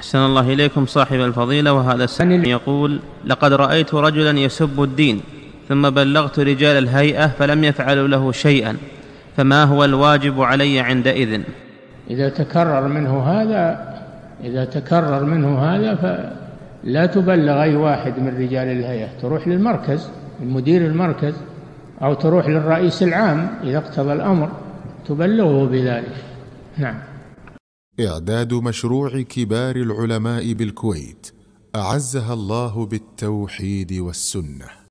أحسن الله إليكم صاحب الفضيلة وهذا السائل يقول لقد رأيت رجلا يسب الدين ثم بلغت رجال الهيئة فلم يفعلوا له شيئا فما هو الواجب علي عندئذ إذا تكرر منه هذا إذا تكرر منه هذا فلا تبلغ أي واحد من رجال الهيئة تروح للمركز المدير المركز أو تروح للرئيس العام إذا اقتضى الأمر تبلغه بذلك نعم اعداد مشروع كبار العلماء بالكويت اعزها الله بالتوحيد والسنه